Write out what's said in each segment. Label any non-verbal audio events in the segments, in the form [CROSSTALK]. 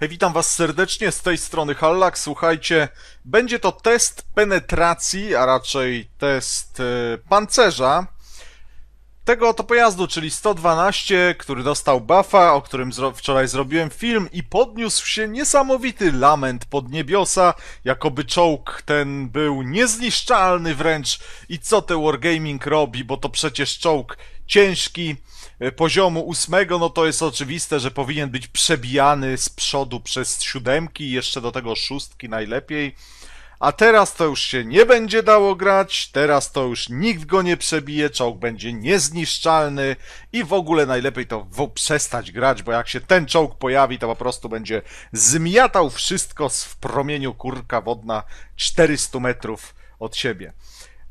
Hej, witam Was serdecznie z tej strony Hallak. Słuchajcie, będzie to test penetracji, a raczej test e, pancerza tego oto pojazdu, czyli 112, który dostał buffa, o którym zro wczoraj zrobiłem film i podniósł się niesamowity lament pod niebiosa, jakoby czołg ten był niezniszczalny wręcz i co te Wargaming robi, bo to przecież czołg ciężki e, poziomu ósmego, no to jest oczywiste, że powinien być przebijany z przodu przez siódemki, jeszcze do tego szóstki najlepiej. A teraz to już się nie będzie dało grać, teraz to już nikt go nie przebije, czołg będzie niezniszczalny i w ogóle najlepiej to przestać grać, bo jak się ten czołg pojawi, to po prostu będzie zmiatał wszystko w promieniu kurka wodna 400 metrów od siebie.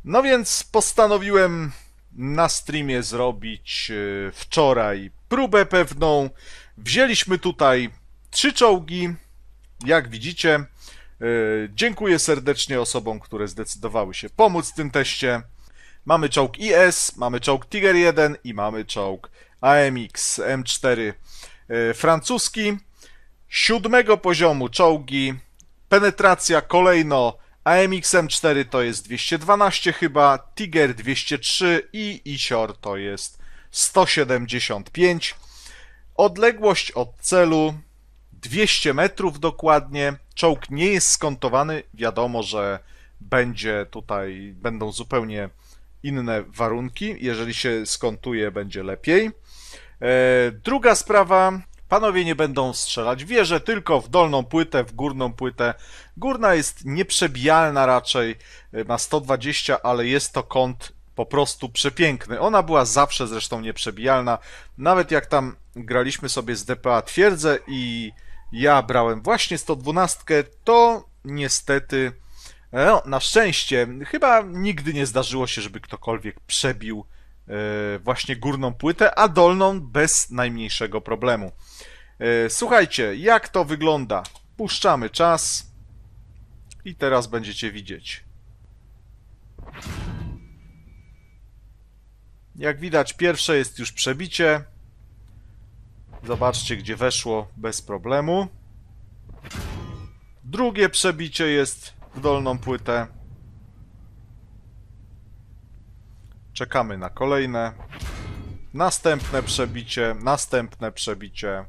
No więc postanowiłem na streamie zrobić e, wczoraj próbę pewną. Wzięliśmy tutaj trzy czołgi, jak widzicie. E, dziękuję serdecznie osobom, które zdecydowały się pomóc w tym teście. Mamy czołg IS, mamy czołg Tiger 1 i mamy czołg AMX M4 e, francuski. Siódmego poziomu czołgi, penetracja kolejno amxm 4 to jest 212 chyba, Tiger 203 i Isior to jest 175. Odległość od celu 200 metrów dokładnie. Czołg nie jest skontowany. Wiadomo, że będzie tutaj, będą zupełnie inne warunki. Jeżeli się skontuje, będzie lepiej. E, druga sprawa, Panowie nie będą strzelać wierzę tylko w dolną płytę, w górną płytę. Górna jest nieprzebijalna raczej, y, ma 120, ale jest to kąt po prostu przepiękny. Ona była zawsze zresztą nieprzebijalna. Nawet jak tam graliśmy sobie z DPA twierdzę i ja brałem właśnie 112, to niestety, e, no, na szczęście, chyba nigdy nie zdarzyło się, żeby ktokolwiek przebił E, właśnie górną płytę, a dolną bez najmniejszego problemu. E, słuchajcie, jak to wygląda? Puszczamy czas i teraz będziecie widzieć. Jak widać, pierwsze jest już przebicie. Zobaczcie, gdzie weszło bez problemu. Drugie przebicie jest w dolną płytę. Czekamy na kolejne. Następne przebicie, następne przebicie.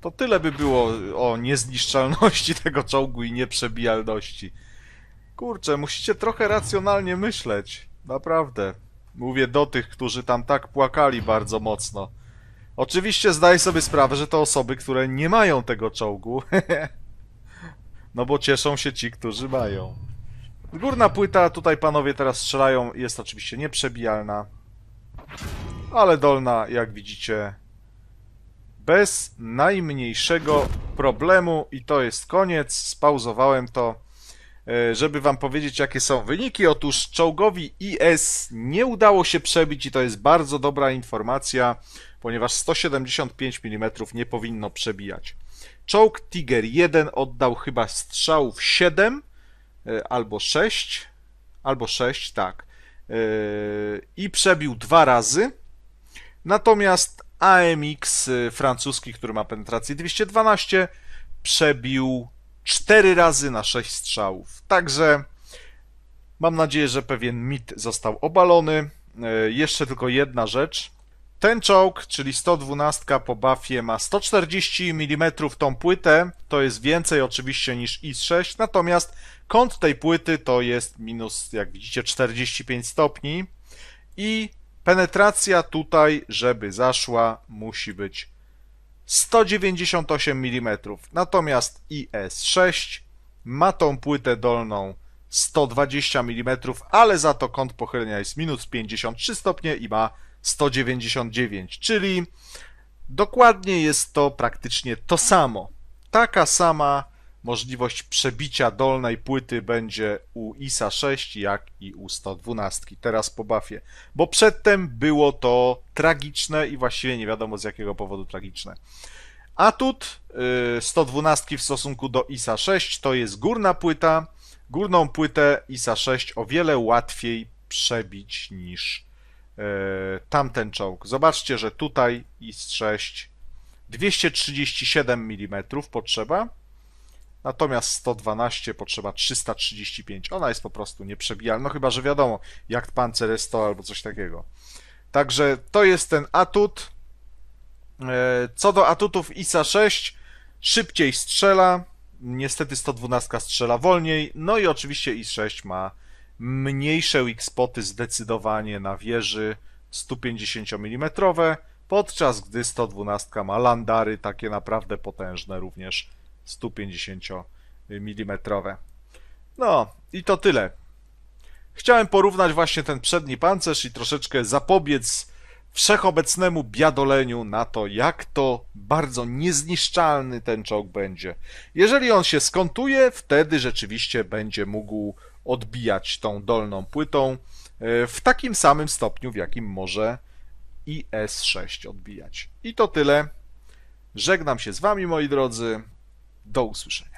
To tyle by było o niezniszczalności [LAUGHS] tego czołgu i nieprzebijalności. Kurczę, musicie trochę racjonalnie myśleć. Naprawdę. Mówię do tych, którzy tam tak płakali bardzo mocno. Oczywiście zdaję sobie sprawę, że to osoby, które nie mają tego czołgu. [LAUGHS] no bo cieszą się ci, którzy mają. Górna płyta, tutaj panowie teraz strzelają, jest oczywiście nieprzebijalna. Ale dolna, jak widzicie, bez najmniejszego problemu. I to jest koniec, spauzowałem to, e, żeby wam powiedzieć, jakie są wyniki. Otóż czołgowi IS nie udało się przebić i to jest bardzo dobra informacja, ponieważ 175 mm nie powinno przebijać. Czołg Tiger 1 oddał chyba strzałów 7 E, albo 6, albo 6, tak. E, I przebił dwa razy. Natomiast AMX e, francuski, który ma penetrację 212, przebił 4 razy na 6 strzałów. Także mam nadzieję, że pewien mit został obalony. Jeszcze tylko jedna rzecz. Ten czołg, czyli 112 po buffie ma 140 mm tą płytę, to jest więcej oczywiście niż IS-6, natomiast kąt tej płyty to jest minus, jak widzicie, 45 stopni i penetracja tutaj, żeby zaszła, musi być 198 mm. Natomiast IS-6 ma tą płytę dolną 120 mm, ale za to kąt pochylenia jest minus 53 stopnie i ma 199, czyli dokładnie jest to praktycznie to samo. Taka sama możliwość przebicia dolnej płyty będzie u ISA 6 jak i u 112 teraz po bo przedtem było to tragiczne i właściwie nie wiadomo z jakiego powodu tragiczne. Atut 112 y, w stosunku do ISA 6 to jest górna płyta. Górną płytę ISA 6 o wiele łatwiej przebić niż E, tamten czołg. Zobaczcie, że tutaj IS-6 237 mm potrzeba, natomiast 112 potrzeba 335. Ona jest po prostu nieprzebijalna, no chyba, że wiadomo, jak pancer jest to albo coś takiego. Także to jest ten atut. E, co do atutów ISA 6, szybciej strzela, niestety 112 strzela wolniej, no i oczywiście IS-6 ma mniejsze weak spoty zdecydowanie na wieży 150 mm, podczas gdy 112 ma landary takie naprawdę potężne, również 150 mm. No i to tyle. Chciałem porównać właśnie ten przedni pancerz i troszeczkę zapobiec wszechobecnemu biadoleniu na to, jak to bardzo niezniszczalny ten czołg będzie. Jeżeli on się skontuje, wtedy rzeczywiście będzie mógł odbijać tą dolną płytą e, w takim samym stopniu, w jakim może IS-6 odbijać. I to tyle. Żegnam się z Wami, moi drodzy. Do usłyszenia.